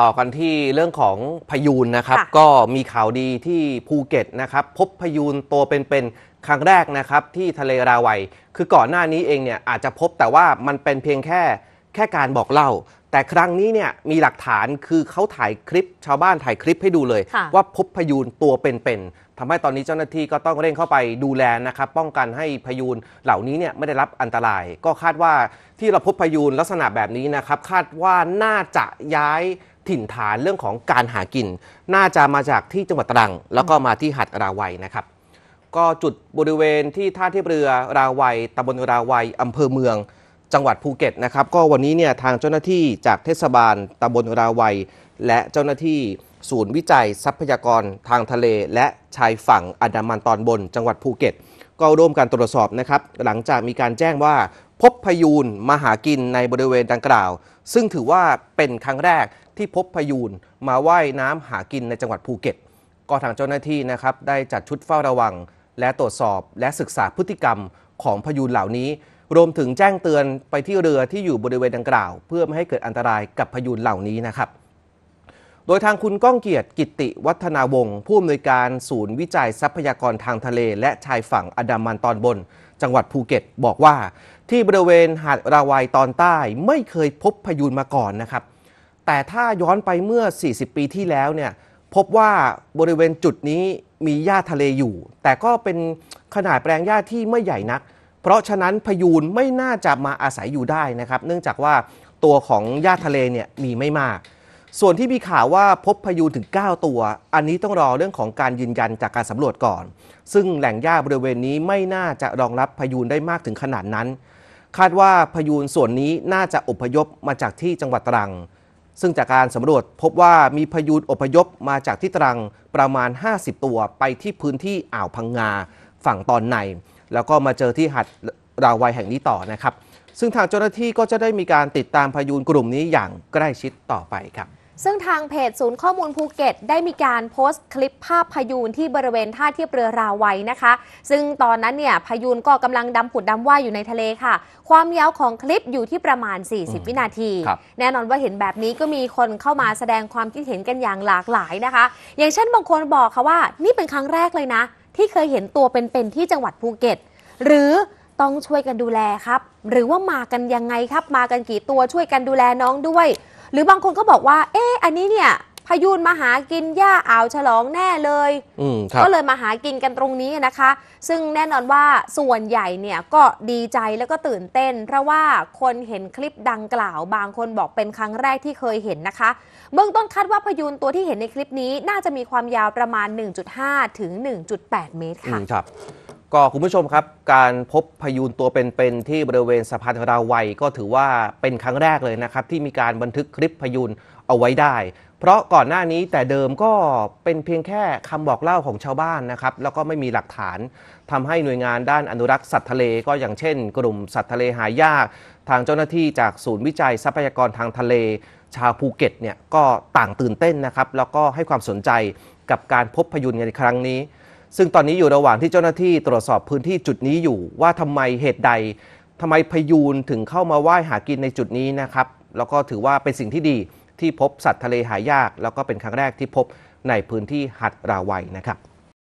ต่อกันที่เรื่องของพยูนนะครับก็มีข่าวดีที่ภูเก็ตนะครับพบพยูนตัวเป็นๆครั้งแรกนะครับที่ทะเลราวัยคือก่อนหน้านี้เองเนี่ยอาจจะพบแต่ว่ามันเป็นเพียงแค่แค่การบอกเล่า แต่ครั้งนี้เนี่ยมีหลักฐานคือเขาถ่ายคลิปชาวบ้านถ่ายคลิปให้ดูเลย ว่าพบพยูนตัวเป็นๆทำให้ตอนนี้เจ้าหน้าที่ก็ต้องเร่งเข้าไปดูแลนะครับป้องกันให้พยูนเหล่านี้เนี่ยไม่ได้รับอันตราย ก็คาดว่าที่เราพบพยูนลักษณะแบบนี้นะครับคาดว่าน่าจะย้ายถิ่นฐานเรื่องของการหากิน น่าจะมาจากที่จังหวัดตรัง แล้วก็มาที่หัดราวัยนะครับ ก็จุดบริเวณที่ท่าเทียบเรือราวัยตำบลราวัยอำเภอเมืองจังหวัดภูเก็ตนะครับ ก็วันนี้เนี่ยทางเจ้าหน้าที่จากเทศบาลตำบลราวัยและเจ้าหน้าที่ศูนย์วิจัยทรัพยากรทางทะเล และชายฝั่งอันดามันตอนบน จังหวัดภูเก็ต ก็ร่วมกันตรวจสอบนะครับหลังจากมีการแจ้งว่าพบพยูนมาหากินในบริเวณดังกล่าว ซึ่งถือว่าเป็นครั้งแรกที่พบพยูนมาว่ายน้ำหากินในจังหวัดภูเก็ต ก็ทางเจ้าหน้าที่นะครับได้จัดชุดเฝ้าระวัง และตรวจสอบและศึกษาพฤติกรรมของพยูนเหล่านี้ รวมถึงแจ้งเตือนไปที่เรือที่อยู่บริเวณดังกล่าว เพื่อไม่ให้เกิดอันตรายกับพยูนเหล่านี้นะครับ โดยทางคุณก้องเกียรติกิติวัฒนาวงศ์ผู้อำนวยการศูนย์วิจัยทรัพยากรทางทะเลและชายฝั่งอันดามันตอนบน จังหวัดภูเก็ตบอกว่าที่บริเวณหาดราวัยตอนใต้ไม่เคยพบพายุมาก่อนนะครับ แต่ถ้าย้อนไปเมื่อ 40 ปีที่แล้วเนี่ยพบว่าบริเวณจุดนี้มีหญ้าทะเลอยู่ แต่ก็เป็นขนาดแปลงหญ้าที่ไม่ใหญ่นัก เพราะฉะนั้นพยูนไม่น่าจะมาอาศัยอยู่ได้นะครับ เนื่องจากว่าตัวของหญ้าทะเลเนี่ยมีไม่มาก ส่วนที่มีข่าวว่าพบพยูนถึง 9 ตัว อันนี้ต้องรอเรื่องของการยืนยันจากการสำรวจก่อน ซึ่งแหล่งหญ้าบริเวณนี้ไม่น่าจะรองรับพยูนได้มากถึงขนาดนั้นคาดว่าพยูนส่วนนี้น่าจะอพยพมาจากที่จังหวัดตรัง ซึ่งจากการสำรวจ พบว่ามีพยูนอพยพมาจากที่ตรังประมาณ 50 ตัวไปที่พื้นที่อ่าวพังงาฝั่งตอนใน แล้วก็มาเจอที่หัดราวัยแห่งนี้ต่อนะครับ ซึ่งทางเจ้าหน้าที่ก็จะได้มีการติดตามพยูนกลุ่มนี้อย่างใกล้ชิดต่อไปครับซึ่งทางเพจศูนย์ข้อมูลภูเก็ต ได้มีการโพสต์คลิปภาพพายุนที่บริเวณท่าเทียบเรือราวัยนะคะ ซึ่งตอนนั้นเนี่ยพายุนก็กำลังดำผุดดำว่ายอยู่ในทะเลค่ะ ความยาวของคลิปอยู่ที่ประมาณ 40 วินาที แน่นอนว่าเห็นแบบนี้ก็มีคนเข้ามาแสดงความคิดเห็นกันอย่างหลากหลายนะคะ อย่างเช่นบางคนบอกค่ะว่านี่เป็นครั้งแรกเลยนะ ที่เคยเห็นตัวเป็นๆที่จังหวัดภูเก็ต หรือต้องช่วยกันดูแลครับ หรือว่ามากันยังไงครับมากันกี่ตัวช่วยกันดูแลน้องด้วยรือบางคนก็บอกว่าเอ๊ะอันนี้เนี่ยพายุนมาหากินหญ้าอ่าวฉลองแน่เลยก็เลยมาหากินกันตรงนี้นะคะ ซึ่งแน่นอนว่าส่วนใหญ่เนี่ยก็ดีใจแล้วก็ตื่นเต้น เพราะว่าคนเห็นคลิปดังกล่าว บางคนบอกเป็นครั้งแรกที่เคยเห็นนะคะ เบื้องต้นคาดว่าพายุนตัวที่เห็นในคลิปนี้น่าจะมีความยาวประมาณ 1.5ถึง1.8 เมตร ค่ะก็คุณผู้ชมครับการพบพายุนตัวเป็นๆที่บริเวณสะพานราวัยก็ถือว่าเป็นครั้งแรกเลยนะครับที่มีการบันทึกคลิปพายุนเอาไว้ได้ เพราะก่อนหน้านี้แต่เดิมก็เป็นเพียงแค่คำบอกเล่าของชาวบ้านนะครับ แล้วก็ไม่มีหลักฐาน ทำให้หน่วยงานด้านอนุรักษ์สัตว์ทะเล ก็อย่างเช่น กลุ่มสัตว์ทะเลหายาก ทางเจ้าหน้าที่จากศูนย์วิจัยทรัพยากรทางทะเล ชาวภูเก็ตเนี่ยก็ต่างตื่นเต้นนะครับ แล้วก็ให้ความสนใจกับการพบพยุนในครั้งนี้ซึ่งตอนนี้อยู่ระหว่างที่เจ้าหน้าที่ตรวจสอบพื้นที่จุดนี้อยู่ว่าทำไมเหตุใดทำไมพยูนถึงเข้ามาว่าย หากินในจุดนี้นะครับ แล้วก็ถือว่าเป็นสิ่งที่ดีที่พบสัตว์ทะเลหายาก แล้วก็เป็นครั้งแรกที่พบในพื้นที่หัดราวัยนะครับ